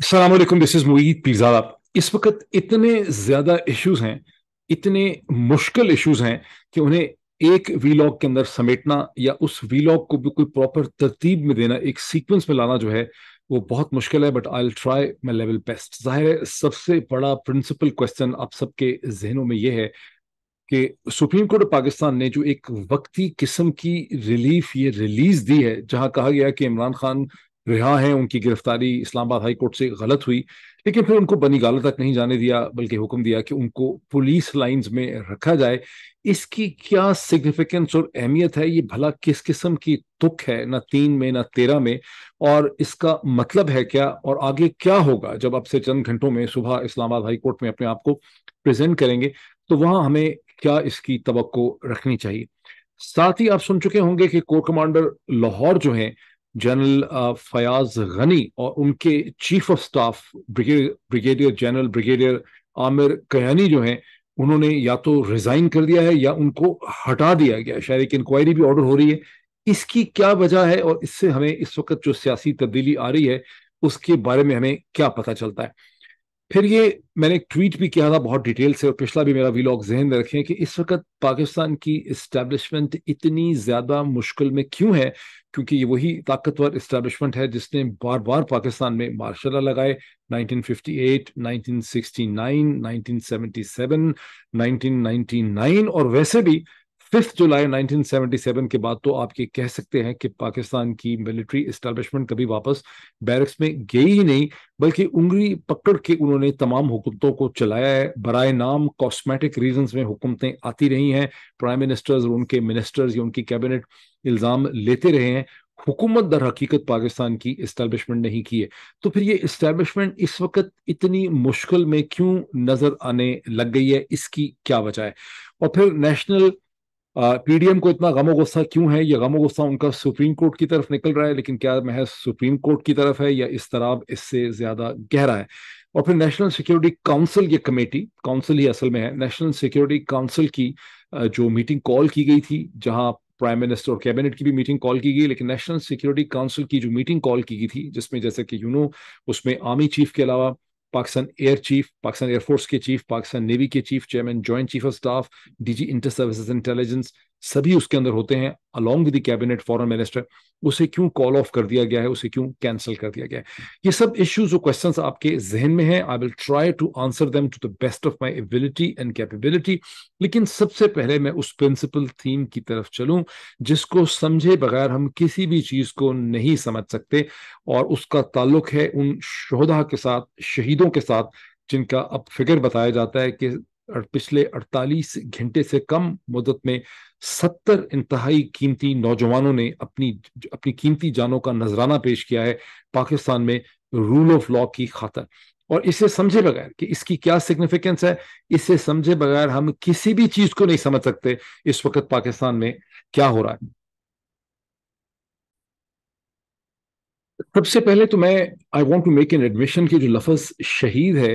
Aslam this is Moeed Pirzada इस वक्त इतने ज़्यादा इश्यूज हैं इतने मुश्किल इश्यूज हैं कि उन्हें एक वीलॉग के अंदर समेटना या उस वीलॉग को भी कोई प्रॉपर तरतीब में देना एक सीक्वेंस में लाना जो है वो बहुत मुश्किल है but I try my level best जाहिर है सबसे बड़ा प्रिंसिपल क्वेश्चन आप सबके जहनों में ये है कि सुप्रीम कोर्ट ऑफ पाकिस्तान ने जो एक वक्ती किस्म की रिलीफ ये रिलीज दी है जहां कहा गया कि इमरान खान रिहा हैं उनकी गिरफ्तारी इस्लामाबाद हाई कोर्ट से गलत हुई लेकिन फिर उनको बनी गाला तक नहीं जाने दिया बल्कि हुक्म दिया कि उनको पुलिस लाइंस में रखा जाए इसकी क्या सिग्निफिकेंस और अहमियत है ये भला किस किस्म की तुक है ना तीन में ना तेरह में और इसका मतलब है क्या और आगे क्या होगा जब अब से चंद घंटों में सुबह इस्लामाबाद हाई कोर्ट में अपने आप को प्रेजेंट करेंगे तो वहां हमें क्या इसकी तो रखनी चाहिए साथ ही आप सुन चुके होंगे कि कोर कमांडर लाहौर जो है जनरल फयाज गनी और उनके chief of staff brigadier general brigadier Amir Kayani जो हैं उन्होंने या तो रिजाइन कर दिया है या उनको हटा दिया गया शायद एक इंक्वायरी भी ऑर्डर हो रही है इसकी क्या वजह है और इससे हमें इस वक्त जो सियासी तब्दीली आ रही है उसके बारे में हमें क्या पता चलता है फिर ये मैंने ट्वीट भी किया था बहुत डिटेल से और पिछला भी मेरा वीलॉग जहन में रखें कि इस वक्त पाकिस्तान की इस्टेब्लिशमेंट इतनी ज्यादा मुश्किल में क्यों है क्योंकि ये वही ताकतवर इस्टेब्लिशमेंट है जिसने बार बार पाकिस्तान में मार्शल लगाए 1958, 1969, 1977, 1999 और वैसे भी फिफ्थ जुलाई 1977 के बाद तो आप ये कह सकते हैं कि पाकिस्तान की मिलिट्री इस्टेब्लिशमेंट कभी वापस बैरक्स में गई ही नहीं बल्कि उंगली पकड़ के उन्होंने तमाम हुकूमतों को चलाया है बरए नाम कॉस्मेटिक रीजंस में हुकूमतें आती रही हैं प्राइम मिनिस्टर्स और उनके मिनिस्टर्स या उनकी कैबिनेट इल्ज़ाम लेते रहे हैं हुकूमत दर हकीकत पाकिस्तान की इस्टेब्लिशमेंट नहीं की है तो फिर ये इस्टेब्लिशमेंट इस वक्त इतनी मुश्किल में क्यों नज़र आने लग गई है इसकी क्या वजह है और फिर नेशनल पीडीएम को इतना गमो गुस्सा क्यों है ये गमो गुस्सा उनका सुप्रीम कोर्ट की तरफ निकल रहा है लेकिन क्या महज सुप्रीम कोर्ट की तरफ है या इस तरह इससे ज्यादा गहरा है और फिर नेशनल सिक्योरिटी काउंसिल ये कमेटी काउंसिल ही असल में है नेशनल सिक्योरिटी काउंसिल की जो मीटिंग कॉल की गई थी जहां प्राइम मिनिस्टर और कैबिनेट की भी मीटिंग कॉल की गई लेकिन नेशनल सिक्योरिटी काउंसिल की जो मीटिंग कॉल की गई थी जिसमें जैसे कि यू नो उसमें आर्मी चीफ के अलावा Pakistan air chief Pakistan air force के चीफ पाकिस्तान नेवी के chief chairman joint chief of staff DG inter services intelligence सभी उसके अंदर होते हैं along with cabinet foreign minister उसे क्यों कॉल ऑफ कर दिया गया है उसे क्यों कैंसिल कर दिया गया है ये सब इश्यूज और क्वेश्चन आपके जहन में है I will try to answer them to the best of my ability and capability लेकिन सबसे पहले मैं उस प्रिंसिपल थीम की तरफ चलूं जिसको समझे बगैर हम किसी भी चीज को नहीं समझ सकते और उसका ताल्लुक है उन शहदा के साथ शहीदों के साथ जिनका अब फिगर बताया जाता है कि पिछले 48 घंटे से कम मुदत में 70 इंतहाई कीमती नौजवानों ने अपनी अपनी कीमती जानों का नजराना पेश किया है पाकिस्तान में रूल ऑफ लॉ की खातर और इसे समझे बगैर कि इसकी क्या सिग्निफिकेंस है इसे समझे बगैर हम किसी भी चीज को नहीं समझ सकते इस वक्त पाकिस्तान में क्या हो रहा है सबसे पहले तो मैं I want to make an admission की जो लफज शहीद है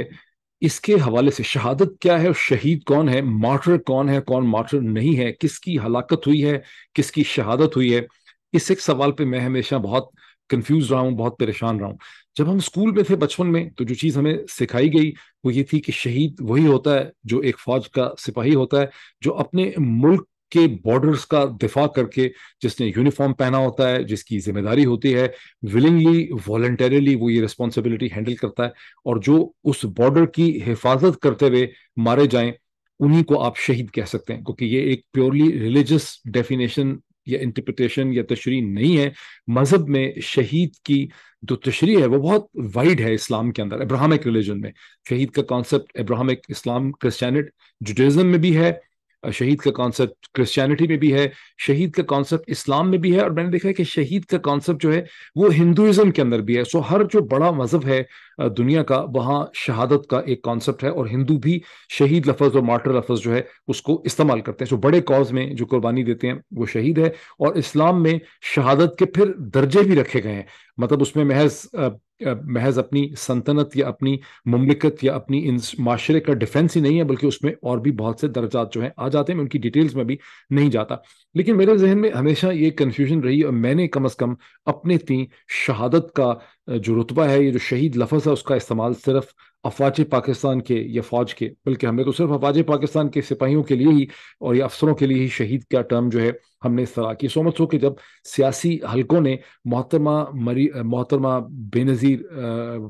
इसके हवाले से शहादत क्या है शहीद कौन है मार्टर कौन है कौन मार्टर नहीं है किसकी हलाकत हुई है किसकी शहादत हुई है इस एक सवाल पे मैं हमेशा बहुत कंफ्यूज रहा हूँ बहुत परेशान रहा हूँ जब हम स्कूल में थे बचपन में तो जो चीज़ हमें सिखाई गई वो ये थी कि शहीद वही होता है जो एक फौज का सिपाही होता है जो अपने मुल्क के बॉर्डर्स का दिफा करके जिसने यूनिफॉर्म पहना होता है जिसकी जिम्मेदारी होती है विलिंगली वॉल्टरली वो ये रिस्पॉन्सिबिलिटी हैंडल करता है और जो उस बॉर्डर की हिफाजत करते हुए मारे जाएं उन्हीं को आप शहीद कह सकते हैं क्योंकि ये एक प्योरली रिलीजियस डेफिनेशन या इंटरप्रिटेशन या तशरी नहीं है मजहब में शहीद की जो तशरी है वो बहुत वाइड है इस्लाम के अंदर अब्राहमिक रिलीजन में शहीद का concept Abrahamic Islam Christianity Judaism में भी है शहीद का कॉन्सेप्ट क्रिश्चियनिटी में भी है शहीद का कॉन्सेप्ट इस्लाम में भी है और मैंने देखा है कि शहीद का कॉन्सेप्ट जो है वो हिंदुज़म के अंदर भी है सो हर जो बड़ा मजहब है दुनिया का वहाँ शहादत का एक कॉन्सेप्ट है और हिंदू भी शहीद लफज और मार्टर लफज जो है उसको इस्तेमाल करते हैं सो बड़े कॉज में जो कुर्बानी देते हैं वो शहीद है और इस्लाम में शहादत के फिर दर्जे भी रखे गए हैं मतलब उसमें महज महज अपनी सल्तनत या अपनी ममलिकत या अपनी माशरे का डिफेंस ही नहीं है बल्कि उसमें और भी बहुत से दर्जात जो हैं आ जाते हैं मैं उनकी डिटेल्स में भी नहीं जाता लेकिन मेरे जहन में हमेशा ये कन्फ्यूजन रही और मैंने कम अज़ कम अपने तीन शहादत का जो रुतबा है ये जो शहीद लफज है उसका इस्तेमाल सिर्फ अफवाज पाकिस्तान के या फौज के बल्कि हमने तो सिर्फ अफवाज पाकिस्तान के सिपाहियों के लिए ही और ये अफसरों के लिए ही शहीद का टर्म जो है हमने इस तरह की सो मत सो कि जब सियासी हलकों ने मोहतरमा मरी मोहतरमा बेनज़ीर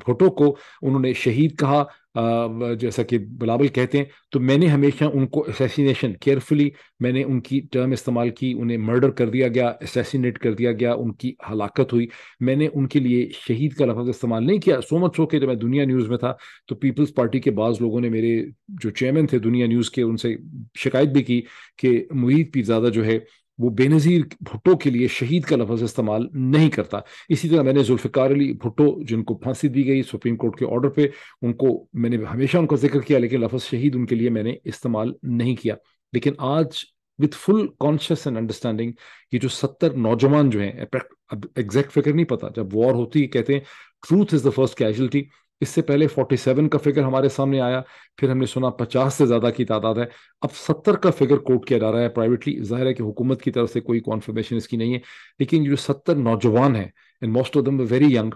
भुटो को उन्होंने शहीद कहा जैसा कि बिलावल कहते हैं तो मैंने हमेशा उनको असैसिनेशन केयरफुली मैंने उनकी टर्म इस्तेमाल की उन्हें मर्डर कर दिया गया असैसिनेट कर दिया गया उनकी हलाकत हुई मैंने उनके लिए शहीद का लफज इस्तेमाल नहीं किया सो मच हो के जब मैं दुनिया न्यूज़ में था तो पीपल्स पार्टी के बाज़ लोगों ने मेरे जो चेयरमैन थे दुनिया न्यूज़ के उनसे शिकायत भी की कि मुहीद पीरजादा जो है वो बेनज़ीर भुट्टो के लिए शहीद का लफ्ज़ इस्तेमाल नहीं करता इसी तरह मैंने जुल्फ़िकार अली भुट्टो जिनको फांसी दी गई सुप्रीम कोर्ट के ऑर्डर पे उनको मैंने हमेशा उनका जिक्र किया लेकिन लफ्ज़ शहीद उनके लिए मैंने इस्तेमाल नहीं किया लेकिन आज with full conscious and understanding ये जो सत्तर नौजवान जो हैं अब एग्जैक्ट फिक्र नहीं पता जब वॉर होती कहते हैं truth is the first casualty इससे पहले 47 का फिगर हमारे सामने आया फिर हमने सुना 50 से ज़्यादा की तादाद है अब 70 का फिगर कोट किया जा रहा है प्राइवेटली जाहिर है कि हुकूमत की तरफ से कोई कॉन्फर्मेशन इसकी नहीं है लेकिन जो सत्तर नौजवान हैं and most of them very young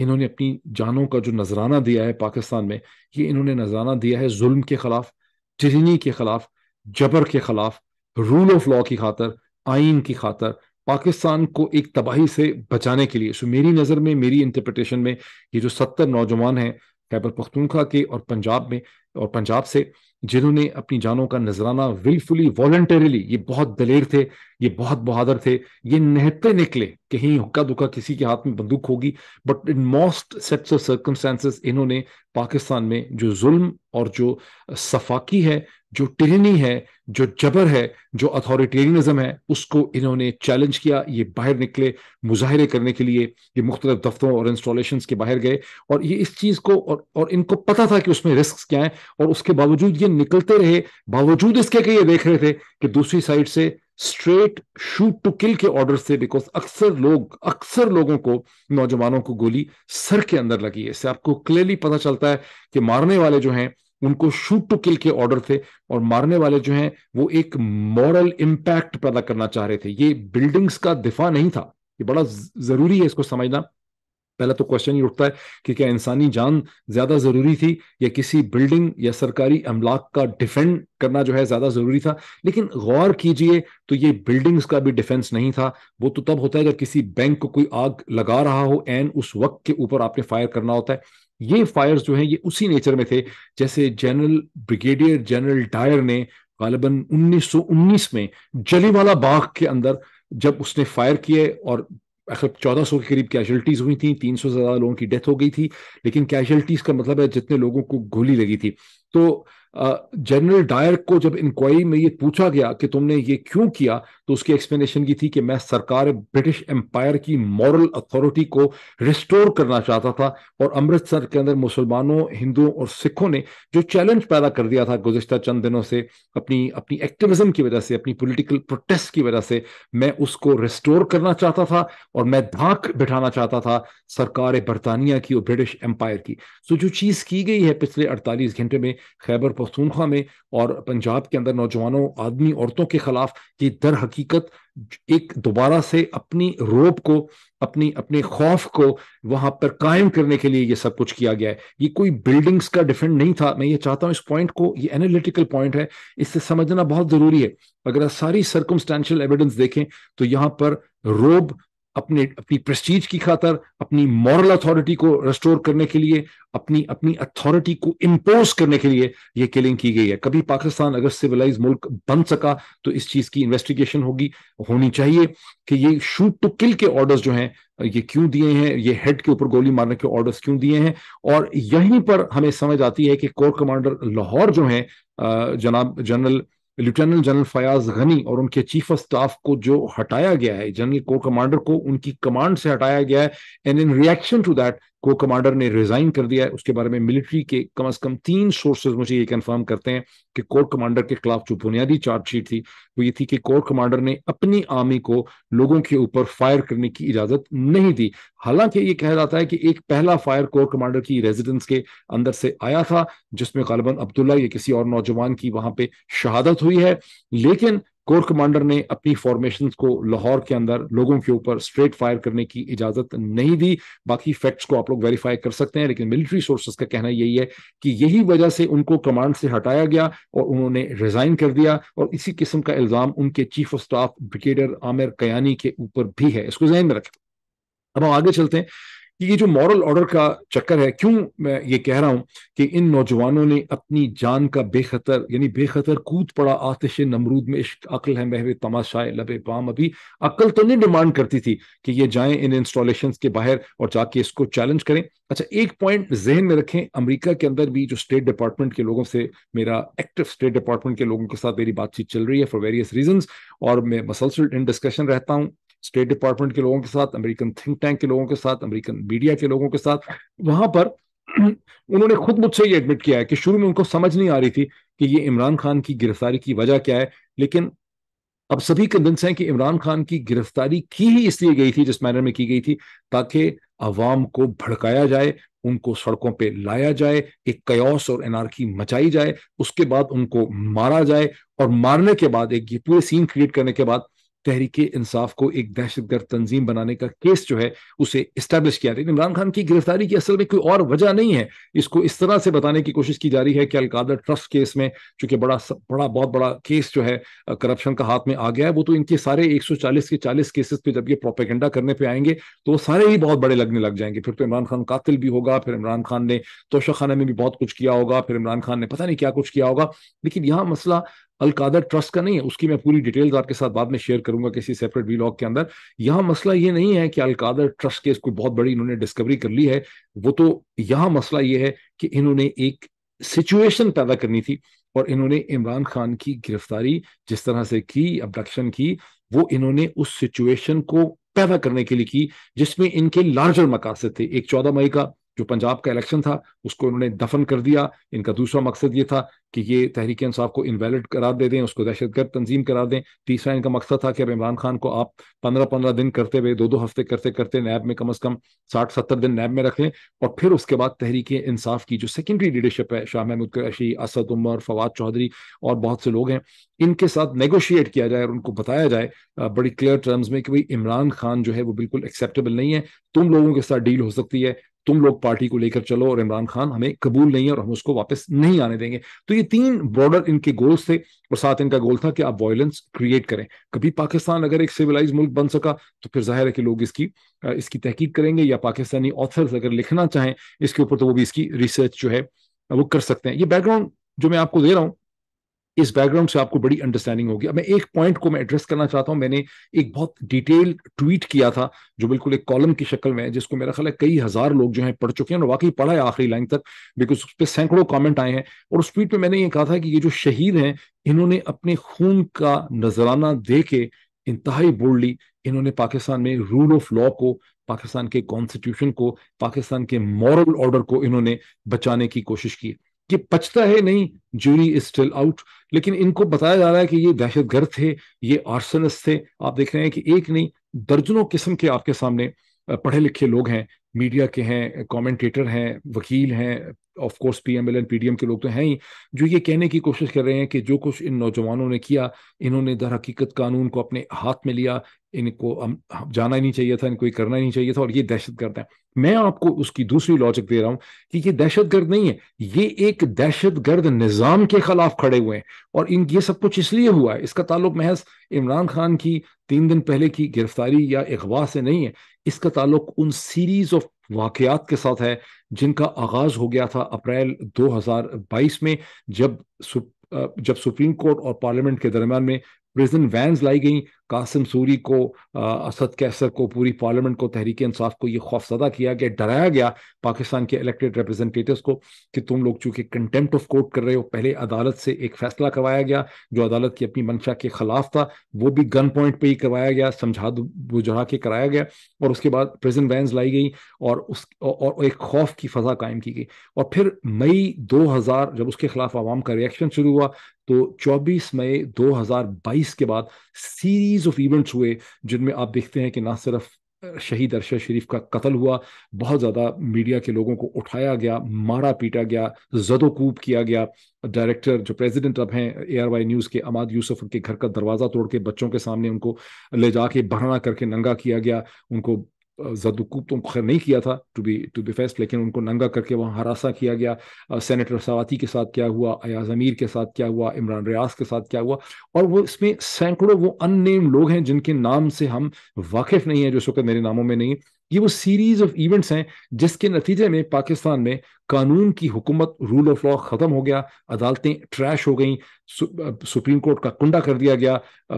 इन्होंने अपनी जानों का जो नजराना दिया है पाकिस्तान में ये इन्होंने नजराना दिया है जुल्म के खिलाफ टिनी के खिलाफ जबर के खिलाफ रूल ऑफ लॉ की खातर आइन की खातर पाकिस्तान को एक तबाही से बचाने के लिए सो मेरी नज़र में मेरी इंटरप्रटेशन में ये जो सत्तर नौजवान हैं खैबर पख्तूनखा के और पंजाब में और पंजाब से जिन्होंने अपनी जानों का नजराना विलफुली वॉल्टरली ये बहुत दलेर थे ये बहुत बहादुर थे ये नहते निकले कहीं हुक्का दुक्का किसी के हाथ में बंदूक होगी but in most sets of circumstances इन्होंने पाकिस्तान में जो जुल्म और जो सफाकी है जो टिरनी है जो जबर है जो अथॉरिटेरियनिज्म है उसको इन्होंने चैलेंज किया ये बाहर निकले मुजाहरे करने के लिए ये मुख्तलिफ दफ्तरों और इंस्टॉलेशन के बाहर गए और ये इस चीज़ को और, और इनको पता था कि उसमें रिस्क क्या है और उसके बावजूद ये निकलते रहे बावजूद इसके कि ये देख रहे थे कि दूसरी साइड से स्ट्रेट शूट टू किल के ऑर्डर से बिकॉज अक्सर लोग अक्सर लोगों को नौजवानों को गोली सर के अंदर लगी है इससे आपको क्लियरली पता चलता है कि मारने वाले जो हैं उनको शूट टू किल के ऑर्डर थे और मारने वाले जो हैं वो एक मॉरल इंपैक्ट पैदा करना चाह रहे थे ये बिल्डिंग्स का दिफा नहीं था ये बड़ा जरूरी है इसको समझना पहला तो क्वेश्चन ही उठता है कि क्या इंसानी जान ज्यादा जरूरी थी या किसी बिल्डिंग या सरकारी अमलाक का डिफेंड करना जो है ज्यादा जरूरी था लेकिन गौर कीजिए तो ये बिल्डिंग्स का भी डिफेंस नहीं था वो तो तब होता है अगर किसी बैंक को कोई आग लगा रहा हो एन उस वक्त के ऊपर आपने फायर करना होता है ये फायर जो है ये उसी नेचर में थे जैसे जनरल ब्रिगेडियर जनरल डायर ने गालिबन 1919 में जलीवाला बाग के अंदर जब उसने फायर किए और चौदह सौ के करीब कैजुअलिटीज हुई थी तीन सौ से ज्यादा लोगों की डेथ हो गई थी लेकिन कैजुअलिटीज का मतलब है जितने लोगों को गोली लगी थी तो जनरल डायर को जब इंक्वायरी में ये पूछा गया कि तुमने ये क्यों किया तो उसकी एक्सप्लेनेशन की थी कि मैं सरकार ब्रिटिश एम्पायर की मॉरल अथॉरिटी को रिस्टोर करना चाहता था और अमृतसर के अंदर मुसलमानों हिंदुओं और सिखों ने जो चैलेंज पैदा कर दिया था गुजशत चंद दिनों से अपनी अपनी एक्टिविज्म की वजह से अपनी पोलिटिकल प्रोटेस्ट की वजह से मैं उसको रिस्टोर करना चाहता था और मैं धाक बिठाना चाहता था सरकार बरतानिया की और ब्रिटिश एम्पायर की सो तो जो चीज़ की गई है पिछले अड़तालीस घंटे में खैबर पख्तूनख्वा में और पंजाब के अंदर नौजवानों आदमी औरतों के खिलाफ ये दर हकीकत एक दोबारा से अपनी रोब को अपनी अपने खौफ को वहां पर कायम करने के लिए ये सब कुछ किया गया है ये कोई बिल्डिंग्स का डिफेंड नहीं था मैं ये चाहता हूँ इस पॉइंट को ये एनालिटिकल पॉइंट है इससे समझना बहुत जरूरी है अगर आप सारी सर्कमस्टेंशियल एविडेंस देखें तो यहाँ पर रोब अपने अपनी प्रेस्टीज की खातर अपनी मॉरल अथॉरिटी को रेस्टोर करने के लिए अपनी अपनी अथॉरिटी को इम्पोज करने के लिए यह किलिंग की गई है कभी पाकिस्तान अगर सिविलाइज मुल्क बन सका तो इस चीज की इन्वेस्टिगेशन होगी होनी चाहिए कि ये शूट टू किल के ऑर्डर्स जो हैं ये क्यों दिए हैं ये हेड के ऊपर गोली मारने के ऑर्डर्स क्यों दिए हैं और यहीं पर हमें समझ आती है कि कोर कमांडर लाहौर जो है जनाब general lieutenant general Fayyaz Ghani और उनके चीफ ऑफ स्टाफ को जो हटाया गया है जनरल कोर कमांडर को उनकी कमांड से हटाया गया है and in reaction to that को कमांडर ने रिजाइन कर दिया है उसके बारे में मिलिट्री के कम अज कम तीन सोर्सेज मुझे ये कंफर्म करते हैं कि कोर कमांडर के खिलाफ जो बुनियादी चार्जशीट थी वो ये थी कि कोर कमांडर ने अपनी आर्मी को लोगों के ऊपर फायर करने की इजाजत नहीं दी हालांकि ये कहा जाता है कि एक पहला फायर कोर कमांडर की रेजिडेंस के अंदर से आया था जिसमें गालबन अब्दुल्ला या किसी और नौजवान की वहां पे शहादत हुई है लेकिन कोर कमांडर ने अपनी फॉर्मेशन को लाहौर के अंदर लोगों के ऊपर स्ट्रेट फायर करने की इजाजत नहीं दी बाकी फैक्ट्स को आप लोग वेरीफाई कर सकते हैं लेकिन मिलिट्री सोर्सेस का कहना यही है कि यही वजह से उनको कमांड से हटाया गया और उन्होंने रिजाइन कर दिया और इसी किस्म का इल्जाम उनके chief of staff brigadier Amir Kayani के ऊपर भी है इसको जहन में रखें अब हम आगे चलते हैं कि ये जो मॉरल ऑर्डर का चक्कर है क्यों मैं ये कह रहा हूं कि इन नौजवानों ने अपनी जान का बेखतर यानी बेखतर कूद पड़ा आतिश नमरूद में इश्क अकल है महवे तमाशाए लबे बाम अभी अकल तो नहीं डिमांड करती थी कि ये जाएं इन इंस्टॉलेशन के बाहर और जाके इसको चैलेंज करें अच्छा एक पॉइंट जहन में रखें अमरीका के अंदर भी जो स्टेट डिपार्टमेंट के लोगों से मेरा एक्टिव स्टेट डिपार्टमेंट के लोगों के साथ मेरी बातचीत चल रही है फॉर वेरियस रीजन और मैं मसलसल इन डिस्कशन रहता हूँ स्टेट डिपार्टमेंट के लोगों के साथ अमेरिकन थिंक टैंक के लोगों के साथ अमेरिकन मीडिया के लोगों के साथ वहां पर उन्होंने खुद मुझसे ये एडमिट किया है कि शुरू में उनको समझ नहीं आ रही थी कि ये इमरान खान की गिरफ्तारी की वजह क्या है लेकिन अब सभी कन्विंस हैं कि इमरान खान की गिरफ्तारी की ही इसलिए गई थी जिस मैनर में की गई थी ताकि अवाम को भड़काया जाए उनको सड़कों पे लाया जाए एक कयोस और एनार्की मचाई जाए उसके बाद उनको मारा जाए और मारने के बाद एक ये पूरे सीन क्रिएट करने के बाद तहरीक इंसाफ को एक दहशत गर्द तंजीम बनाने का केस जो है उसे इस्टेब्लिश किया लेकिन इमरान खान की गिरफ्तारी की असल में कोई और वजह नहीं है इसको इस तरह से बताने की कोशिश की जा रही है कि अलकादर ट्रस्ट केस में चूंकि बड़ा बड़ा बहुत बड़ा केस जो है करप्शन का हाथ में आ गया है वो तो इनके सारे चालीस के चालीस केसेस पे जब ये प्रोपेगेंडा करने पे आएंगे तो वो सारे ही बहुत बड़े लगने लग जाएंगे फिर तो इमरान खान कातिल भी होगा फिर इमरान खान ने तोशाखाना में भी बहुत कुछ किया होगा फिर इमरान खान ने पता नहीं क्या कुछ किया होगा लेकिन यहाँ मसला अलकादर ट्रस्ट का नहीं है उसकी मैं पूरी डिटेल्स आपके साथ बाद में शेयर करूंगा किसी सेपरेट वीलॉग के अंदर यहां मसला ये नहीं है कि अलकादर ट्रस्ट केस को बहुत बड़ी इन्होंने डिस्कवरी कर ली है वो तो यहां मसला ये है कि इन्होंने एक सिचुएशन पैदा करनी थी और इन्होंने इमरान खान की गिरफ्तारी जिस तरह से की अब्डक्शन की वो इन्होंने उस सिचुएशन को पैदा करने के लिए की जिसमें इनके लार्जर मकासद थे एक चौदह मई का जो पंजाब का इलेक्शन था उसको उन्होंने दफन कर दिया इनका दूसरा मकसद ये था कि ये तहरीक इंसाफ को इनवैलिड करार दे दें उसको दहशतगर्द तंजीम करार दें तीसरा इनका मकसद था कि अब इमरान खान को आप पंद्रह पंद्रह दिन करते हुए दो दो हफ्ते करते करते नैब में कम अज़ कम साठ सत्तर दिन नैब में रख लें और फिर उसके बाद तहरीक इंसाफ की जो सेकेंडरी लीडरशिप है शाह महमूद कैशी असद उमर फवाद चौधरी और बहुत से लोग हैं इनके साथ नेगोशिएट किया जाए और उनको बताया जाए बड़ी क्लियर टर्म्स में कि भाई इमरान खान जो है वो बिल्कुल एक्सेप्टेबल नहीं है तुम लोगों के साथ डील हो सकती है तुम लोग पार्टी को लेकर चलो और इमरान खान हमें कबूल नहीं है और हम उसको वापस नहीं आने देंगे तो ये तीन ब्रॉडर इनके गोल्स थे और साथ इनका गोल था कि आप वायलेंस क्रिएट करें कभी पाकिस्तान अगर एक सिविलाइज मुल्क बन सका तो फिर जाहिर है कि लोग इसकी इसकी तहकीक करेंगे या पाकिस्तानी ऑथर्स अगर लिखना चाहें इसके ऊपर तो वो भी इसकी रिसर्च जो है वो कर सकते हैं ये बैकग्राउंड जो मैं आपको दे रहा हूँ इस बैकग्राउंड से आपको बड़ी अंडरस्टैंडिंग होगी अब मैं एक पॉइंट को मैं एड्रेस करना चाहता हूँ मैंने एक बहुत डिटेल ट्वीट किया था जो बिल्कुल एक कॉलम की शक्ल में है जिसको मेरा ख्याल है कई हजार लोग जो है पढ़ चुके हैं और वाकई पढ़ा है आखिरी लाइन तक बिकॉज उस पर सैकड़ों कॉमेंट आए हैं और उस ट्वीट में मैंने ये कहा था कि ये जो शहीद हैं इन्होंने अपने खून का नजराना दे के इंतहाई बोल्डली इन्होंने पाकिस्तान में रूल ऑफ लॉ को पाकिस्तान के कॉन्स्टिट्यूशन को पाकिस्तान के मॉरल ऑर्डर को इन्होंने बचाने की कोशिश की ये पचता है नहीं जूरी इज स्टिल आउट लेकिन इनको बताया जा रहा है कि ये दहशतगर्द थे ये आर्सनस थे आप देख रहे हैं कि एक नहीं दर्जनों किस्म के आपके सामने पढ़े लिखे लोग हैं मीडिया के हैं कमेंटेटर हैं वकील हैं of course PML and PDM के लोग तो हैं ही जो ये कहने की कोशिश कर रहे हैं कि जो कुछ इन नौजवानों ने किया इन्होंने दर हकीकत कानून को अपने हाथ में लिया इनको जाना ही नहीं चाहिए था इनको ये करना ही नहीं चाहिए था और ये दहशत गर्द है मैं आपको उसकी दूसरी लॉजिक दे रहा हूं कि ये दहशत गर्द नहीं है ये एक दहशत गर्द निज़ाम के खिलाफ खड़े हुए हैं और इन ये सब कुछ इसलिए हुआ है इसका ताल्लुक महज इमरान खान की तीन दिन पहले की गिरफ्तारी या अगवा से नहीं है इसका ताल्लुक उन सीरीज ऑफ वाकयात के साथ है जिनका आगाज हो गया था अप्रैल 2022 में जब सुप, जब सुप्रीम कोर्ट और पार्लियामेंट के दरम्यान में प्रिजन वैन्स लाई गई कासिम सूरी को असद कैसर को पूरी पार्लियामेंट को तहरीक इंसाफ को यह खौफजदा किया गया डराया गया पाकिस्तान के इलेक्टेड रिप्रेजेंटेटिव को कि तुम लोग चूंकि कंटेम्प्ट ऑफ कोर्ट कर रहे हो पहले अदालत से एक फैसला करवाया गया जो अदालत की अपनी मंशा के खिलाफ था वो भी गन पॉइंट पर ही करवाया गया समझा बुझा के कराया गया और उसके बाद प्रिजन वैन्स लाई गई और उस और एक खौफ की फजा कायम की गई और फिर मई दो हज़ार जब उसके खिलाफ आवाम का रिएक्शन शुरू हुआ तो 24 मई 2022 के बाद सीरीज ऑफ इवेंट्स हुए जिनमें आप देखते हैं कि ना सिर्फ शहीद अरशद शरीफ का कत्ल हुआ बहुत ज़्यादा मीडिया के लोगों को उठाया गया मारा पीटा गया जदोकूब किया गया डायरेक्टर जो प्रेसिडेंट अब हैं ए आर वाई न्यूज़ के अमाद यूसुफ उनके घर का दरवाज़ा तोड़ के बच्चों के सामने उनको ले जाके बहना करके नंगा किया गया उनको जदुकूब तो नहीं किया था to be to be fest लेकिन उनको नंगा करके वहाँ हरासा किया गया सेनेटर सवाती के साथ क्या हुआ अयाज अमीर के साथ क्या हुआ इमरान रियाज के साथ क्या हुआ और वो इसमें सैकड़ों वो अननेम लोग हैं जिनके नाम से हम वाकिफ नहीं हैं जो शुक्र मेरे नामों में नहीं ये वो सीरीज ऑफ इवेंट्स हैं जिसके नतीजे में पाकिस्तान में कानून की हुकूमत रूल ऑफ लॉ ख़त्म हो गया अदालतें ट्रैश हो गई सु, सुप्रीम कोर्ट का कुंडा कर दिया गया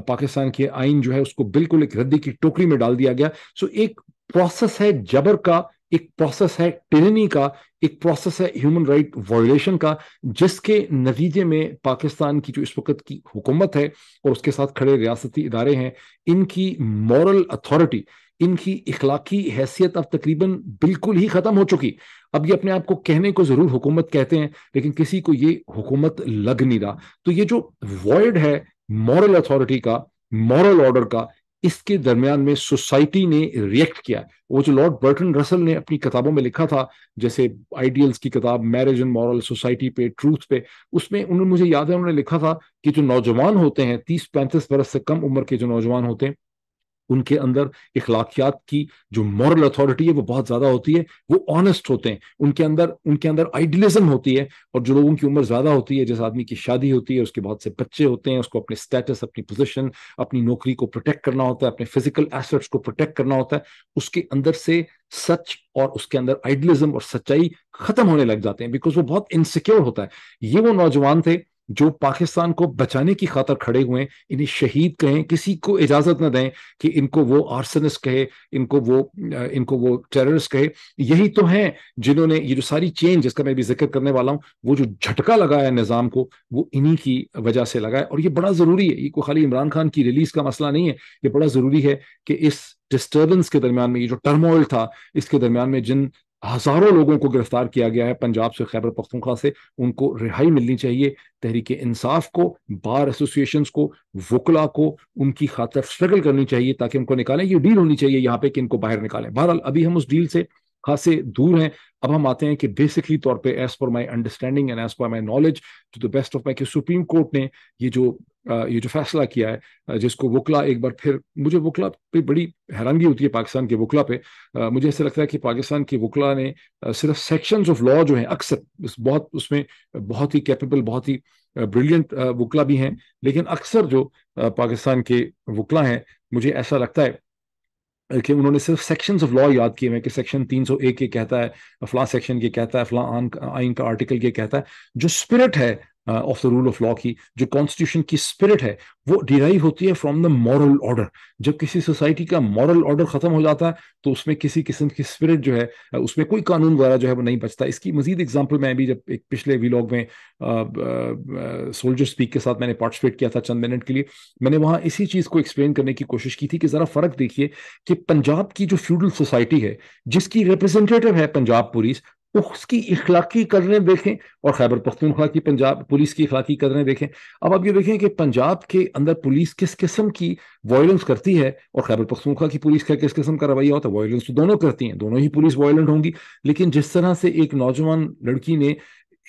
पाकिस्तान के आइन जो है उसको बिल्कुल एक रद्दी की टोकरी में डाल दिया गया सो एक प्रोसेस है जबर का एक प्रोसेस है टिरनी का एक प्रोसेस है ह्यूमन राइट वायोलेशन का जिसके नतीजे में पाकिस्तान की जो इस वक्त की हुकूमत है और उसके साथ खड़े रियासती इदारे हैं इनकी मॉरल अथॉरिटी इनकी इखलाकी हैसियत अब तकरीबन बिल्कुल ही ख़त्म हो चुकी अब ये अपने आप को कहने को ज़रूर हुकूमत कहते हैं लेकिन किसी को ये हुकूमत लग नहीं रहा तो ये जो वॉयड है मॉरल अथॉरिटी का मॉरल ऑर्डर का इसके दरमियान में सोसाइटी ने रिएक्ट किया वो जो लॉर्ड बर्टन रसल ने अपनी किताबों में लिखा था जैसे आइडियल्स की किताब मैरिज एंड मॉरल सोसाइटी पे ट्रूथ पे उसमें उन्होंने मुझे याद है उन्होंने लिखा था कि जो नौजवान होते हैं तीस पैंतीस बरस से कम उम्र के जो नौजवान होते हैं उनके अंदर इखलाकियात की जो मॉरल अथॉरिटी है वो बहुत ज़्यादा होती है वो ऑनेस्ट होते हैं उनके अंदर उनके अंदर आइडियलिज्म होती है और जो लोगों की उम्र ज़्यादा होती है जिस आदमी की शादी होती है उसके बहुत से बच्चे होते हैं उसको अपने स्टेटस अपनी पोजिशन अपनी नौकरी को प्रोटेक्ट करना होता है अपने फिजिकल एसेट्स को प्रोटेक्ट करना होता है उसके अंदर से सच और उसके अंदर आइडियलिज्म और सच्चाई खत्म होने लग जाते हैं बिकॉज वो बहुत इनसिक्योर होता है ये वो नौजवान थे जो पाकिस्तान को बचाने की खातर खड़े हुए इन्हें शहीद कहें किसी को इजाजत ना दें कि इनको वो आर्सनस कहे इनको वो इनको वो टेररिस्ट कहे यही तो हैं जिन्होंने ये जो सारी चेंज जिसका मैं भी जिक्र करने वाला हूँ वो जो झटका लगाया निज़ाम को वो इन्हीं की वजह से लगाया और ये बड़ा ज़रूरी है ये कोई खाली इमरान खान की रिलीज का मसला नहीं है ये बड़ा ज़रूरी है कि इस डिस्टर्बेंस के दरमियान में ये जो टर्मोइल था इसके दरमियान में जिन हजारों लोगों को गिरफ्तार किया गया है पंजाब से खैबर पख्तूनख्वा से उनको रिहाई मिलनी चाहिए तहरीक इंसाफ को बार एसोसिएशन को वकला को उनकी खातर स्ट्रगल करनी चाहिए ताकि उनको निकालें ये डील होनी चाहिए यहाँ पे कि इनको बाहर निकालें बहरहाल अभी हम उस डील से हाथ से दूर हैं अब हम आते हैं कि बेसिकली तौर पे as per my understanding and as per my knowledge to the best of my कि सुप्रीम कोर्ट ने ये जो ये जो फैसला किया है जिसको वकला एक बार फिर मुझे वकला पे बड़ी हैरानगी होती है पाकिस्तान के वकला पे मुझे ऐसा लगता है कि पाकिस्तान के वकला ने सिर्फ सेक्शंस ऑफ लॉ जो हैं अक्सर बहुत उसमें बहुत ही कैपेबल बहुत ही ब्रिलियंट वकला भी हैं लेकिन अक्सर जो पाकिस्तान के वकला हैं मुझे ऐसा लगता है कि उन्होंने सिर्फ सेक्शंस ऑफ लॉ याद किए हैं कि सेक्शन 301 ये कहता है फला सेक्शन ये कहता है फला आइन का आर्टिकल ये कहता है जो स्पिरिट है of the rule of law की जो कॉन्स्टिट्यूशन की स्पिरिट है वो डिराइव होती है फ्रॉम द मॉरल ऑर्डर जब किसी सोसाइटी का मॉरल ऑर्डर खत्म हो जाता है तो उसमें किसी किस्म की स्पिरिट जो है uh, उसमें कोई कानून वगैरह जो है वो नहीं बचता इसकी मजीद एग्जाम्पल मैं अभी जब एक पिछले वीलॉग में सोल्जर uh, स्पीक uh, के साथ मैंने पार्टिसिपेट किया था चंद मिनट के लिए मैंने वहाँ इसी चीज़ को एक्सप्लेन करने की कोशिश की थी कि ज़रा फ़र्क देखिए कि पंजाब की जो फ्यूडल सोसाइटी है जिसकी रिप्रेजेंटेटिव है पंजाब पुलिस उसकी इखलाकी कदरें देखें और खैबर पख्तूनख्वा की पंजाब पुलिस की इखलाकी कदरें देखें अब आप ये देखें कि पंजाब के अंदर पुलिस किस किस्म की वायलेंस करती है और खैबर पख्तूनख्वा की पुलिस का किस किस्म का रवैया होता है वायलेंस तो दोनों करती हैं दोनों ही पुलिस वायलेंट होंगी लेकिन जिस तरह से एक नौजवान लड़की ने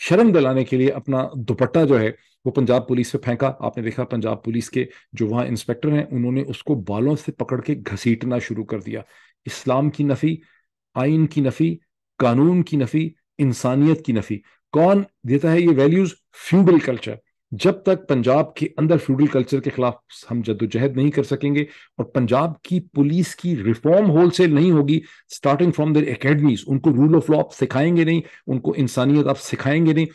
शर्म दिलाने के लिए अपना दुपट्टा जो है वो पंजाब पुलिस पे फेंका आपने देखा पंजाब पुलिस के जो वहाँ इंस्पेक्टर हैं उन्होंने उसको बालों से पकड़ के घसीटना शुरू कर दिया इस्लाम की नफ़ी आइन की नफ़ी कानून की नफी इंसानियत की नफी कौन देता है ये वैल्यूज फ्यूडल कल्चर जब तक पंजाब के अंदर फ्यूडल कल्चर के खिलाफ हम जद्दोजहद नहीं कर सकेंगे और पंजाब की पुलिस की रिफॉर्म होलसेल नहीं होगी स्टार्टिंग फ्रॉम देर एकेडमीज उनको रूल ऑफ लॉ आप सिखाएंगे नहीं उनको इंसानियत आप सिखाएंगे नहीं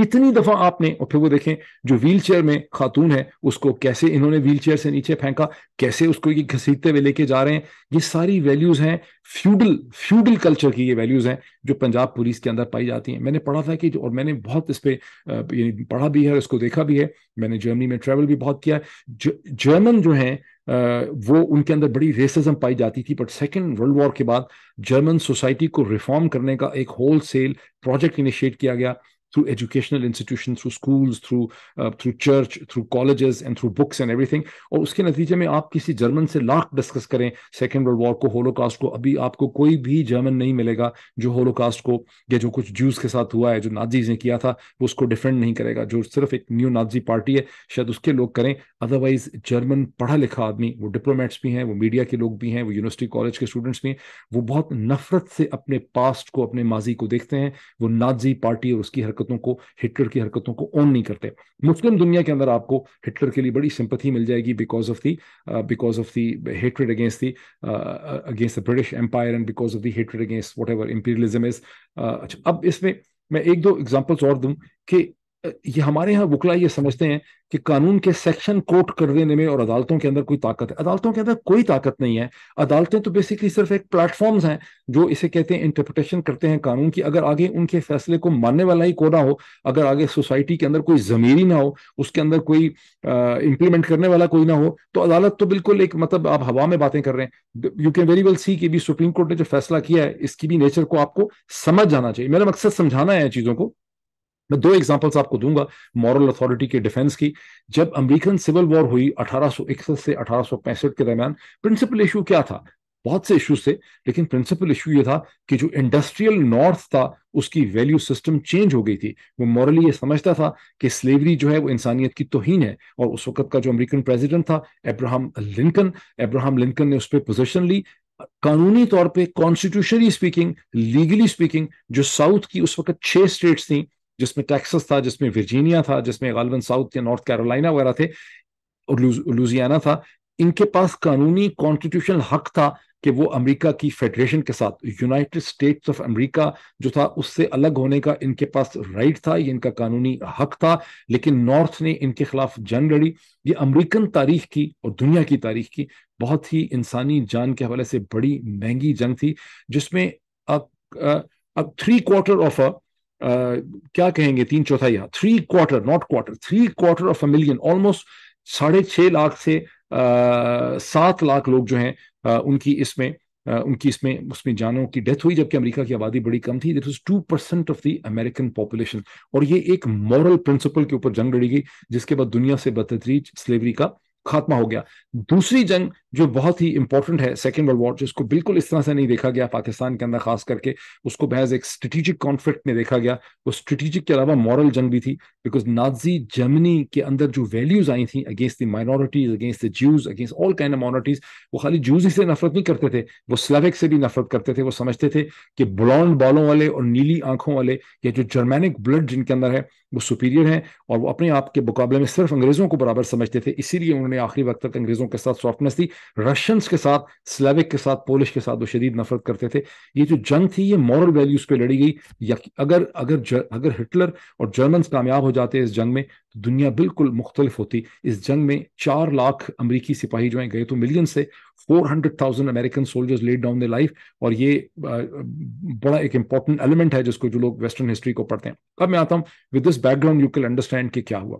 कितनी दफा आपने और फिर वो देखें जो व्हील चेयर में खातून है उसको कैसे इन्होंने व्हील चेयर से नीचे फेंका कैसे उसको ये घसीटते हुए लेके जा रहे हैं ये सारी वैल्यूज हैं फ्यूडल फ्यूडल कल्चर की ये वैल्यूज हैं जो पंजाब पुलिस के अंदर पाई जाती हैं मैंने पढ़ा था कि और मैंने बहुत इस पर पढ़ा भी है और इसको देखा भी है मैंने जर्मनी में ट्रेवल भी बहुत किया जर्मन जो है वो उनके अंदर बड़ी रेसिज्म पाई जाती थी बट सेकेंड वर्ल्ड वॉर के बाद जर्मन सोसाइटी को रिफॉर्म करने का एक होल सेल प्रोजेक्ट इनिशिएट किया गया through educational institutions through schools through uh, through church through colleges and through books and everything और उसके नतीजे में आप किसी जर्मन से लाख डिस्कस करें सेकेंड वर्ल्ड वॉर को होलोकास्ट को अभी आपको कोई भी जर्मन नहीं मिलेगा जो होलोकास्ट को या जो कुछ जूस के साथ हुआ है जो नाजीज ने किया था वो उसको डिफेंड नहीं करेगा जो सिर्फ एक न्यू नाजी पार्टी है शायद उसके लोग करें अदरवाइज जर्मन पढ़ा लिखा आदमी वो डिप्लोमेट्स भी हैं वो मीडिया के लोग भी हैं वो यूनिवर्सिटी कॉलेज के स्टूडेंट्स भी हैं वो बहुत नफरत से अपने पास्ट को अपने माजी को देखते हैं वो नाजी पार्टी और उसकी हरकत हरकतों को हिटलर की हरकतों को ओन नहीं करते मुस्लिम दुनिया के अंदर आपको हिटलर के लिए बड़ी सिंपथी मिल जाएगी because of the because of the hatred against the against the British empire and because of the hatred against whatever imperialism is अच्छा अब इसमें मैं एक दो एग्जाम्पल्स और दूं कि ये हमारे यहाँ वकला ये समझते हैं कि कानून के सेक्शन कोट कर देने में और अदालतों के अंदर कोई ताकत है अदालतों के अंदर कोई ताकत नहीं है अदालतें तो बेसिकली सिर्फ एक प्लेटफॉर्म हैं जो इसे कहते हैं इंटरप्रिटेशन करते हैं कानून की अगर आगे उनके फैसले को मानने वाला ही ना हो अगर आगे सोसाइटी के अंदर कोई जमीरी ना हो उसके अंदर कोई इंप्लीमेंट करने वाला कोई ना हो तो अदालत तो बिल्कुल एक मतलब आप हवा में बातें कर रहे हैं you can very well see कि भी सुप्रीम कोर्ट ने जो फैसला किया है इसकी भी नेचर को आपको समझ जाना चाहिए मेरा मकसद समझाना है चीज़ों को मैं दो एग्जांपल्स आपको दूंगा मॉरल अथॉरिटी के डिफेंस की जब अमेरिकन सिविल वॉर हुई 1861 से 1865 के दरमियान प्रिंसिपल इशू क्या था बहुत से इश्यूज थे लेकिन प्रिंसिपल इशू ये था कि जो इंडस्ट्रियल नॉर्थ था उसकी वैल्यू सिस्टम चेंज हो गई थी वो मॉरली ये समझता था कि स्लेवरी जो है वो इंसानियत की तोहन है और उस वक्त का जो अमेरिकन प्रेसिडेंट था एब्राहम लिंकन एब्राहम लिंकन ने उस पर पोजिशन ली कानूनी तौर पे कॉन्स्टिट्यूशनली स्पीकिंग लीगली स्पीकिंग जो साउथ की उस वक्त छह स्टेट्स थी जिसमें टेक्सस था जिसमें वर्जीनिया था जिसमें गालबन साउथ या नॉर्थ कैरोलिना वगैरह थे और लुजियाना था इनके पास कानूनी कॉन्स्टिट्यूशनल हक था कि वो अमेरिका की फेडरेशन के साथ यूनाइटेड स्टेट्स ऑफ अमेरिका जो था उससे अलग होने का इनके पास राइट था ये इनका कानूनी हक था लेकिन नॉर्थ ने इनके खिलाफ जंग लड़ी ये अमेरिकन तारीख की और दुनिया की तारीख की बहुत ही इंसानी जान के हवाले से बड़ी महंगी जंग थी जिसमें अब थ्री क्वार्टर ऑफ अ क्या कहेंगे तीन चौथाई या three quarter not quarter three quarter of a million almost साढ़े छह लाख से सात लाख लोग जो हैं उनकी इसमें उनकी इसमें उसमें जानों की डेथ हुई जबकि अमेरिका की आबादी बड़ी कम थी that was two percent of the American population और ये एक मॉरल प्रिंसिपल के ऊपर जंग लड़ी गई जिसके बाद दुनिया से बदतरीज स्लेवरी का खात्मा हो गया दूसरी जंग जो बहुत ही इंपॉर्टेंट है सेकेंड वर्ल्ड वॉर जिसको बिल्कुल इस तरह से नहीं देखा गया पाकिस्तान के अंदर खास करके उसको बहज एक स्ट्रेटेजिक कॉन्फ्लिक्ट में देखा गया वो स्ट्रेटेजिक के अलावा मॉरल जंग भी थी बिकॉज नाजी जर्मनी के अंदर जो वैल्यूज आई थी against the minorities against the Jews against all kind of minorities वो खाली ज्यूज से नफरत नहीं करते थे वो स्लेविक से भी नफरत करते थे वो समझते थे कि ब्लॉन्ड बॉलों वाले और नीली आंखों वाले या जो जर्मेनिक ब्लड जिनके अंदर है वो सुपीरियर है और वो अपने आप के मुकाबले में सिर्फ अंग्रेजों को बराबर समझते थे इसीलिए उन्होंने में आखिरी वक्त तक अंग्रेजों के साथ सॉफ्टनेस थी रशियंस के साथ स्लेविक के साथ पोलिश के साथ वो शदीद नफरत करते थे ये जो जंग थी ये मॉरल वैल्यूज पे लड़ी गई या अगर अगर ज, अगर हिटलर और जर्मन कामयाब हो जाते इस जंग में तो दुनिया बिल्कुल मुख्तलिफ होती इस जंग में चार लाख अमरीकी सिपाही जो है गए तो मिलियन से four hundred thousand American soldiers laid down the life और ये बड़ा एक इंपॉर्टेंट एलिमेंट है जिसको जो लोग वेस्टर्न हिस्ट्री को पढ़ते हैं अब मैं आता हूँ with this background you can understand कि क्या हुआ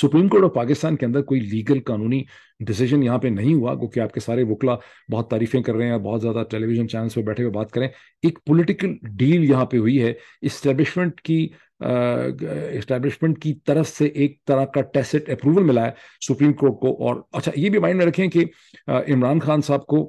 सुप्रीम कोर्ट ऑफ पाकिस्तान के अंदर कोई लीगल कानूनी डिसीजन यहाँ पे नहीं हुआ क्योंकि आपके सारे वकला बहुत तारीफें कर रहे हैं और बहुत ज़्यादा टेलीविजन चैनल्स पर बैठे हुए बात करें एक पॉलिटिकल डील यहाँ पे हुई है इस्टेब्लिशमेंट की इस्टेब्लिशमेंट की तरफ से एक तरह का टेसेट अप्रूवल मिला है सुप्रीम कोर्ट को और अच्छा ये भी माइंड में रखें कि इमरान खान साहब को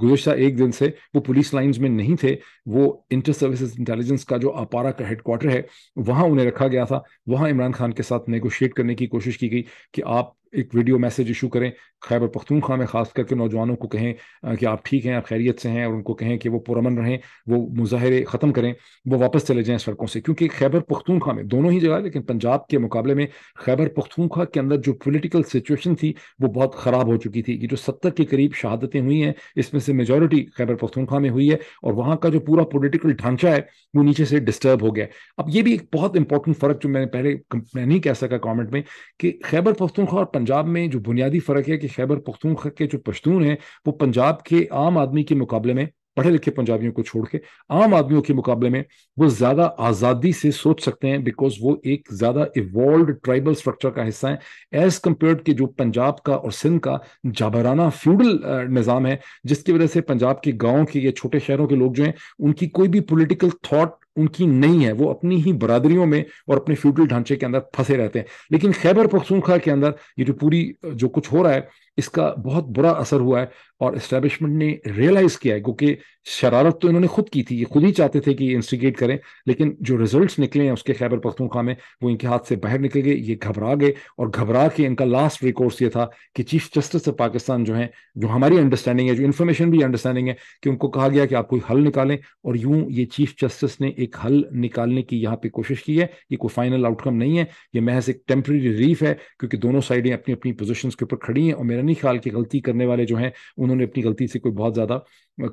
गुजशत एक दिन से वो पुलिस लाइंस में नहीं थे वो इंटर सर्विसेज इंटेलिजेंस का जो अपारा का हेडक्वार्टर है वहां उन्हें रखा गया था वहां इमरान खान के साथ नेगोशिएट करने की कोशिश की गई कि आप एक वीडियो मैसेज इशू करें खैबर पख्तूनख्वा में ख़ास करके नौजवानों को कहें कि आप ठीक हैं आप खैरियत से हैं और उनको कहें कि वो पुरमन रहें वो मुजाहरे ख़त्म करें वो वापस चले जाएं सड़कों से क्योंकि खैबर पख्तूनख्वा में दोनों ही जगह लेकिन पंजाब के मुकाबले में खैबर पख्तूनख्वा के अंदर जो पोलिटिकल सिचुएशन थी वो बहुत ख़राब हो चुकी थी ये जो सत्तर के करीब शहादतें हुई हैं इसमें से मेजोरिटी खैबर पख्तूनख्वा में हुई है और वहाँ का जो पूरा पोलिटिकल ढांचा है वो नीचे से डिस्टर्ब हो गया अब ये भी एक बहुत इंपॉर्टेंट फ़र्क जो मैंने पहले मैं नहीं कह सका कॉमेंट में कि खैबर पख्तूनख्वा और पंजाब में जो बुनियादी फ़र्क है कि खैबर पख्तूनख्वा के जो पश्तून हैं वो पंजाब के आम आदमी के मुकाबले में पढ़े लिखे पंजाबियों को छोड़ के आम आदमियों के मुकाबले में वो ज़्यादा आज़ादी से सोच सकते हैं बिकॉज वो एक ज़्यादा इवॉल्व ट्राइबल स्ट्रक्चर का हिस्सा है एज़ कम्पेयर के जो पंजाब का और सिंध का जाबराना फ्यूडल निज़ाम है जिसकी वजह से पंजाब के गाँव के या छोटे शहरों के लोग जो हैं उनकी कोई भी पोलिटिकल थाट उनकी नहीं है वो अपनी ही बरादरियों में और अपने फ्यूडल ढांचे के अंदर फंसे रहते हैं लेकिन खैबर पखसूनखा के अंदर ये जो पूरी जो कुछ हो रहा है इसका बहुत बुरा असर हुआ है और इस्टेब्लिशमेंट ने रियलाइज़ किया है क्योंकि शरारत तो इन्होंने खुद की थी ये खुद ही चाहते थे कि इंस्टिगेट करें लेकिन जो रिजल्ट्स निकले हैं उसके खैबर पख्तूनख्वा में वो इनके हाथ से बाहर निकल गए ये घबरा गए और घबरा के इनका लास्ट रिकॉर्स ये था कि चीफ जस्टिस ऑफ पाकिस्तान जो है जो हमारी अंडरस्टैंडिंग है जो इन्फॉर्मेशन भी अंडरस्टैंडिंग है कि उनको कहा गया कि आप कोई हल निकालें और यूं ये चीफ जस्टिस ने एक हल निकालने की यहाँ पर कोशिश की है ये कोई फाइनल आउटकम नहीं है ये महज एक टेम्प्रेरी रिलीफ है क्योंकि दोनों साइडें अपनी अपनी पोजिशन के ऊपर खड़ी हैं और मेरा नहीं ख्याल कि गलती करने वाले जो हैं उन्होंने अपनी गलती से कोई बहुत ज़्यादा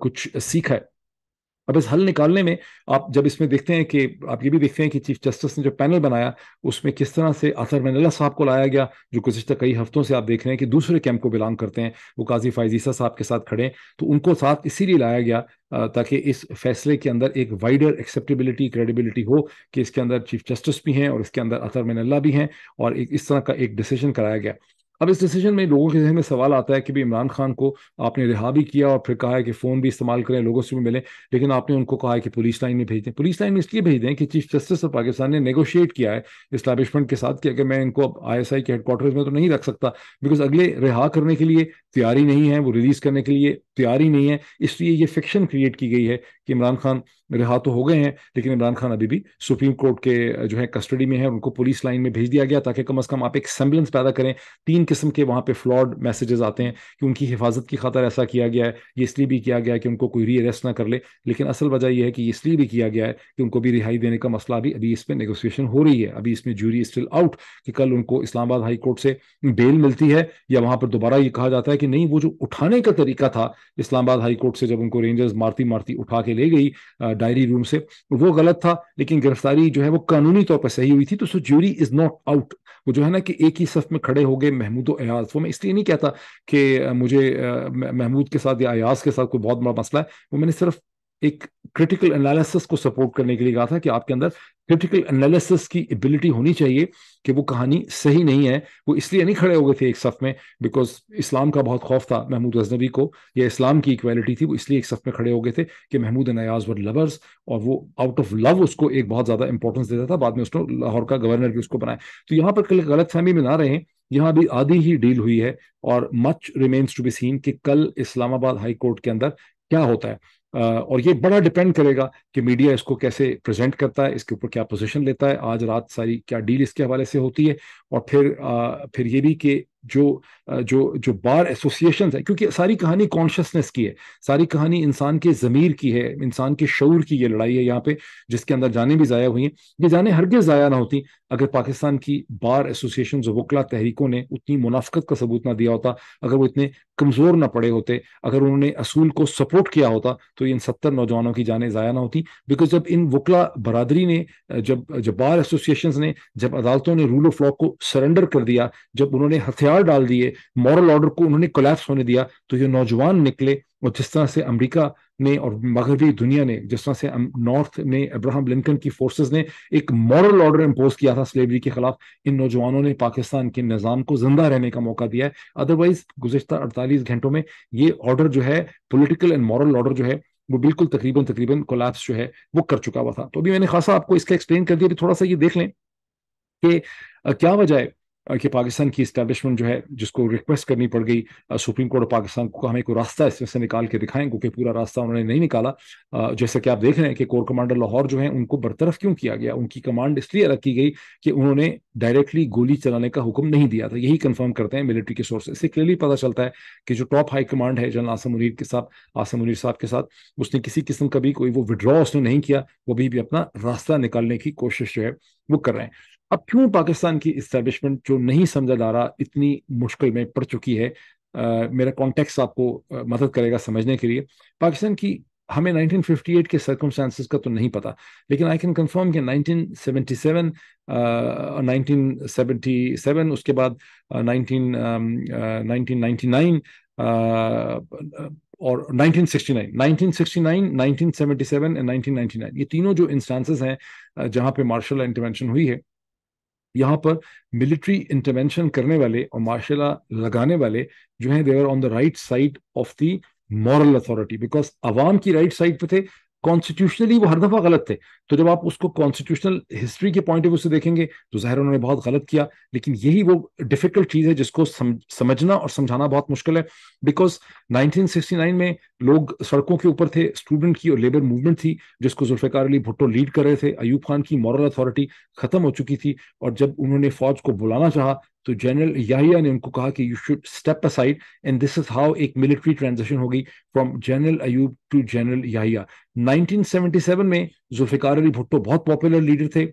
कुछ सीखा है अब इस हल निकालने में आप जब इसमें देखते हैं कि आप ये भी देखते हैं कि चीफ जस्टिस ने जो पैनल बनाया उसमें किस तरह से आसर मनला साहब को लाया गया जो गुजशत कई हफ्तों से आप देख रहे हैं कि दूसरे कैंप को बिलोंग करते हैं वो काजी फायजीसा साहब के साथ खड़े हैं तो उनको साथ इसीलिए लाया गया ताकि इस फैसले के अंदर एक वाइडर एक्सेप्टेबिलिटी क्रेडिबिलिटी हो कि इसके अंदर चीफ जस्टिस भी हैं और इसके अंदर अतर मनला भी हैं और एक इस तरह का एक डिसीजन कराया गया अब इस डिसीजन में लोगों के जहन में सवाल आता है कि भी इमरान खान को आपने रिहा भी किया और फिर कहा है कि फ़ोन भी इस्तेमाल करें लोगों से भी मिलें लेकिन आपने उनको कहा है कि पुलिस लाइन में भेज दें पुलिस लाइन में इसलिए भेज दें कि चीफ जस्टिस ऑफ पाकिस्तान ने नेगोशिएट किया है इस्टेब्लिशमेंट के साथ कि अगर मैं इनको अब आई के हेडक्वार्टर में तो नहीं रख सकता बिकॉज अगले रिहा करने के लिए तैयारी नहीं है वो रिलीज़ करने के लिए तैयारी नहीं है इसलिए ये फिक्शन क्रिएट की गई है कि इमरान खान रिहा तो हो गए हैं लेकिन इमरान खान अभी भी सुप्रीम कोर्ट के जो है कस्टडी में है उनको पुलिस लाइन में भेज दिया गया ताकि कम अज़ कम आप एक सेम्बलेंस पैदा करें तीन किस्म के वहां पे फ्लॉड मैसेजेस आते हैं कि उनकी हिफाजत की खातर ऐसा किया गया है ये इसलिए भी किया गया है कि उनको कोई री अरेस्ट ना कर ले लेकिन असल वजह यह है कि इसलिए भी किया गया है कि उनको भी रिहाई देने का मसला भी अभी इस पर हो रही है अभी इसमें जूरी स्टिल आउट कि कल उनको इस्लामाबाद हाई कोर्ट से बेल मिलती है या वहां पर दोबारा ये कहा जाता है कि नहीं वो जो उठाने का तरीका था इस्लामाबाद हाई कोर्ट से जब उनको रेंजर्स मारती मारती उठा के ले गई डायरी रूम से वो गलत था लेकिन गिरफ्तारी जो है वो कानूनी तौर पर सही हुई थी तो so jury is not out वो जो है ना कि एक ही सफ में खड़े हो गए महमूद और अयाज वो मैं इसलिए नहीं कहता कि मुझे महमूद के साथ या अयाज के साथ कोई बहुत बड़ा मसला है वो मैंने सिर्फ एक क्रिटिकल एनालिसिस को सपोर्ट करने के लिए कहा था कि आपके अंदर क्रिटिकल एनालिसिस की एबिलिटी होनी चाहिए कि वो कहानी सही नहीं है वो इसलिए नहीं खड़े हो गए थे एक सफ में बिकॉज इस्लाम का बहुत खौफ था महमूद अजनबी को या इस्लाम की इक्वालिटी थी वो इसलिए एक सफ में खड़े हो गए थे कि महमूद नयाज वर लवर्स और वो आउट ऑफ लव उसको एक बहुत ज़्यादा इंपॉर्टेंस देता था बाद में उसने लाहौर का गवर्नर भी उसको बनाया तो यहाँ पर कल गलत फहमी में ना रहे यहाँ भी आधी ही डील हुई है और much remains to be seen कि कल इस्लामाबाद हाई कोर्ट के अंदर क्या होता है और ये बड़ा डिपेंड करेगा कि मीडिया इसको कैसे प्रेजेंट करता है इसके ऊपर क्या पोजीशन लेता है आज रात सारी क्या डील इसके हवाले से होती है और फिर फिर ये भी कि जो जो जो बार एसोसिएशन है क्योंकि सारी कहानी कॉन्शियसनेस की है सारी कहानी इंसान के ज़मीर की है इंसान के शूर की ये लड़ाई है यहाँ पे जिसके अंदर जाने भी ज़ाया हुई हैं ये जाने हर ज़ाया ना होती अगर पाकिस्तान की बार एसोसिएशन वकला तहरीकों ने उतनी मुनाफ्त का सबूत ना दिया होता अगर वो इतने कमज़ोर ना पड़े होते अगर उन्होंने असूल को सपोर्ट किया होता तो इन सत्तर नौजवानों की जाने ज़ाया ना होती बिकॉज जब इन वकला बरदरी ने जब जब बार एसोसिएशन ने जब अदालतों ने रूल ऑफ लॉ को सरेंडर कर दिया जब उन्होंने हथियार हथियार डाल दिए मॉरल ऑर्डर को उन्होंने कोलैप्स होने दिया तो ये नौजवान निकले और जिस तरह से अमेरिका ने और मगरबी दुनिया ने जिस तरह से नॉर्थ ने अब्राहम लिंकन की फोर्सेस ने एक मॉरल ऑर्डर इम्पोज किया था स्लेवरी के खिलाफ इन नौजवानों ने पाकिस्तान के निज़ाम को जिंदा रहने का मौका दिया है अदरवाइज गुजशत अड़तालीस घंटों में ये ऑर्डर जो है पोलिटिकल एंड मॉरल ऑर्डर जो है वो बिल्कुल तकरीबन तकरीबन कोलैप्स जो है वो कर चुका हुआ था तो अभी मैंने खासा आपको इसका एक्सप्लेन कर दिया थोड़ा सा ये देख लें कि क्या वजह है कि पाकिस्तान की इस्टेब्लिशमेंट जो है जिसको रिक्वेस्ट करनी पड़ गई सुप्रीम कोर्ट ऑफ पाकिस्तान को हमें को रास्ता इसमें से निकाल के दिखाएं क्योंकि पूरा रास्ता उन्होंने नहीं निकाला जैसे कि आप देख रहे हैं कि कोर कमांडर लाहौर जो है उनको बरतरफ क्यों किया गया उनकी कमांड इसलिए अलग की गई कि उन्होंने डायरेक्टली गोली चलाने का हुक्म नहीं दिया था यही कंफर्म करते हैं मिलिट्री के सोर्स इससे क्लियरली पता चलता है कि जो टॉप हाई कमांड है जनरल आसम मुनीर के साथ आसम मुनीर साहब के साथ उसने किसी किस्म का भी कोई वो विड्रॉ उसने नहीं किया वो भी अपना रास्ता निकालने की कोशिश जो है वो कर रहे हैं अब क्यों पाकिस्तान की इस्टेब्लिशमेंट जो नहीं समझा जा रहा इतनी मुश्किल में पड़ चुकी है आ, मेरा कॉन्टेक्स आपको मदद करेगा समझने के लिए पाकिस्तान की हमें 1958 के सर्कमस्टांसिस का तो नहीं पता लेकिन आई कैन कंफर्म कि 1977 uh, 1977 उसके बाद नाइनटीन 1999 और 1969, 1969, 1977 एंड 1999 ये तीनों जो इंस्टांसिस हैं जहां पे मार्शल इंटरवेंशन हुई है यहाँ पर मिलिट्री इंटरवेंशन करने वाले और मार्शल लगाने वाले जो है they were on the right side of the moral authority because अवाम की राइट साइड पे थे कॉन्स्टिट्यूशनली वो हर दफा गलत थे तो जब आप उसको कॉन्स्टिट्यूशनल हिस्ट्री के पॉइंट ऑफ व्यू से देखेंगे तो जाहिर उन्होंने बहुत गलत किया लेकिन यही वो डिफिकल्ट चीज है जिसको समझना और समझाना बहुत मुश्किल है बिकॉज 1969 में लोग सड़कों के ऊपर थे स्टूडेंट की और लेबर मूवमेंट थी जिसको जुल्फिकार अली भुट्टो लीड कर रहे थे अयूब खान की मॉरल अथॉरिटी खत्म हो चुकी थी और जब उन्होंने फौज को बुलाना चाह तो जनरल याहिया ने उनको कहा कि you should step aside and this is how एक मिलिट्री ट्रांजिशन हो गई from general Ayub to general Yahya 1977 में जुल्फिकार अली भुट्टो बहुत पॉपुलर लीडर थे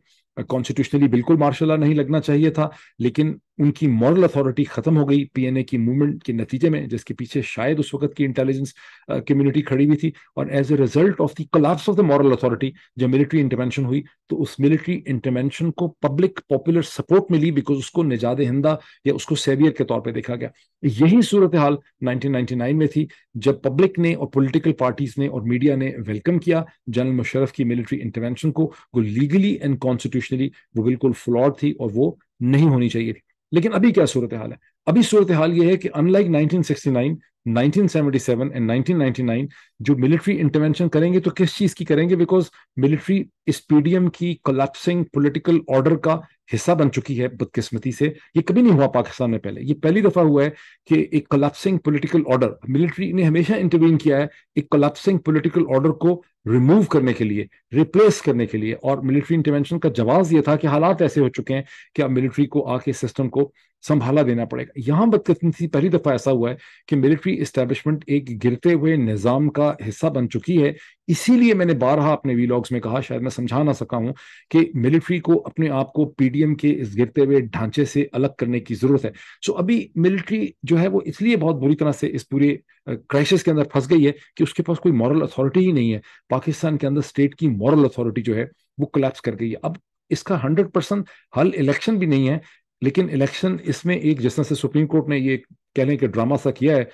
कॉन्स्टिट्यूशनली बिल्कुल मार्शल नहीं लगना चाहिए था लेकिन उनकी मॉरल अथॉरिटी खत्म हो गई पीएनए की मूवमेंट के नतीजे में जिसके पीछे शायद उस वक्त की इंटेलिजेंस कम्युनिटी खड़ी हुई थी और as a result of the collapse of the moral authority जब मिलिट्री इंटरवेंशन हुई तो उस मिलिट्री इंटरवेंशन को पब्लिक पॉपुलर सपोर्ट मिली बिकॉज उसको निजाद हिंदा या उसको सेवियर के तौर पर देखा गया यही सूरत हाल नाइनटीन में थी जब पब्लिक ने और पोलिटिकल पार्टीज ने और मीडिया ने वेलकम किया जनरल मुशरफ की मिलिट्री इंटरवेंशन को वो लीगली एंड कॉन्स्टिट्यूशनली वो बिल्कुल फ्लॉड थी और वो नहीं होनी चाहिए थी लेकिन अभी क्या सूरत हाल है अभी सूरत हाल ये है कि अनलाइक 1969, 1977 एंड 1999 जो मिलिट्री इंटरवेंशन करेंगे तो किस चीज की करेंगे बिकॉज मिलिट्री इस पीडीएम की कोलैप्सिंग पॉलिटिकल ऑर्डर का हिस्सा बन चुकी है बदकिस्मती से ये कभी नहीं हुआ पाकिस्तान में पहले ये पहली दफा हुआ है कि एक कोलैप्सिंग पॉलिटिकल ऑर्डर मिलिट्री ने हमेशा इंटरवीन किया है एक कोलैप्सिंग पॉलिटिकल ऑर्डर को रिमूव करने के लिए रिप्लेस करने के लिए और मिलिट्री इंटरवेंशन का जवाब यह था कि हालात ऐसे हो चुके हैं कि अब मिलिट्री को आके सिस्टम को संभाला देना पड़ेगा यहाँ बदकस्मती पहली दफ़ा ऐसा हुआ है कि मिलिट्री इस्टेब्लिशमेंट एक गिरते हुए निज़ाम का हिस्सा बन चुकी है इसीलिए मैंने बारहा अपने वीलॉग्स में कहा शायद मैं समझा ना सका हूं कि मिलिट्री को अपने आप को पीडीएम के इस गिरते हुए ढांचे से अलग करने की जरूरत है सो अभी मिलिट्री जो है वो इसलिए बहुत बुरी तरह से इस पूरे क्राइसिस के अंदर फंस गई है कि उसके पास कोई मॉरल अथॉरिटी ही नहीं है पाकिस्तान के अंदर स्टेट की मॉरल अथॉरिटी जो है वो कलेप्स कर गई है अब इसका हंड्रेड परसेंट हल इलेक्शन भी नहीं है लेकिन इलेक्शन इसमें एक जिस तरह से सुप्रीम कोर्ट ने ये कह लें कि ड्रामा सा किया है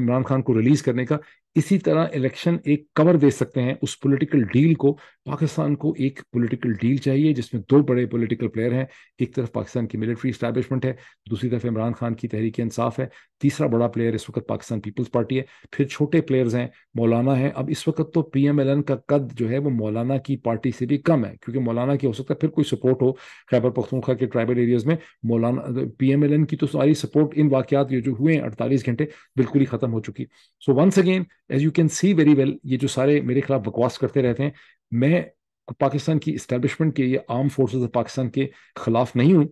इमरान खान को रिलीज करने का इसी तरह इलेक्शन एक कवर दे सकते हैं उस पॉलिटिकल डील को पाकिस्तान को एक पॉलिटिकल डील चाहिए जिसमें दो बड़े पॉलिटिकल प्लेयर हैं एक तरफ पाकिस्तान की मिलिट्री इस्टेब्लिशमेंट है दूसरी तरफ इमरान खान की तहरीक इंसाफ है तीसरा बड़ा प्लेयर इस वक्त पाकिस्तान पीपल्स पार्टी है फिर छोटे प्लेयर्स हैं मौलाना है अब इस वक्त तो पी एम एल एन का कद जो है वो मौलाना की पार्टी से भी कम है क्योंकि मौलाना की हो सकता है फिर कोई सपोर्ट हो खैबर पख्तूनखा के ट्राइबल एरियाज में मौलाना पी एम एल एन की तो सारी सपोर्ट इन वाकत जो हुए 48 घंटे बिल्कुल ही खत्म हो चुकी so once again as you can see very well ये जो सारे मेरे खिलाफ बकवास करते रहते हैं मैं पाकिस्तान की इस्टेब्लिशमेंट के या आर्म फोर्सेज ऑफ पाकिस्तान के खिलाफ नहीं हूँ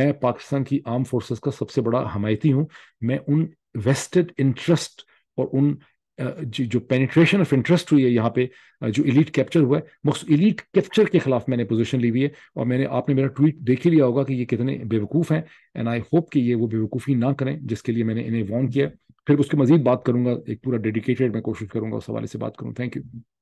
मैं पाकिस्तान की आर्म फोर्सेस का सबसे बड़ा हमायती हूँ मैं उन वेस्टेड इंटरेस्ट और उन जो पेनिट्रेशन ऑफ इंटरेस्ट हुई है यहाँ पे जो इलीट कैप्चर हुआ है इलीट कैप्चर के खिलाफ मैंने पोजीशन ली हुई है और मैंने आपने मेरा ट्वीट देख ही लिया होगा कि ये कितने बेवकूफ़ हैं एंड आई होप कि ये वो बेवकूफ़ी ना करें जिसके लिए मैंने इन्हें वॉन किया फिर उसके मजीद बात करूंगा एक पूरा डेडिकेटेड मैं कोशिश करूंगा उस हवाले से बात करूँ थैंक यू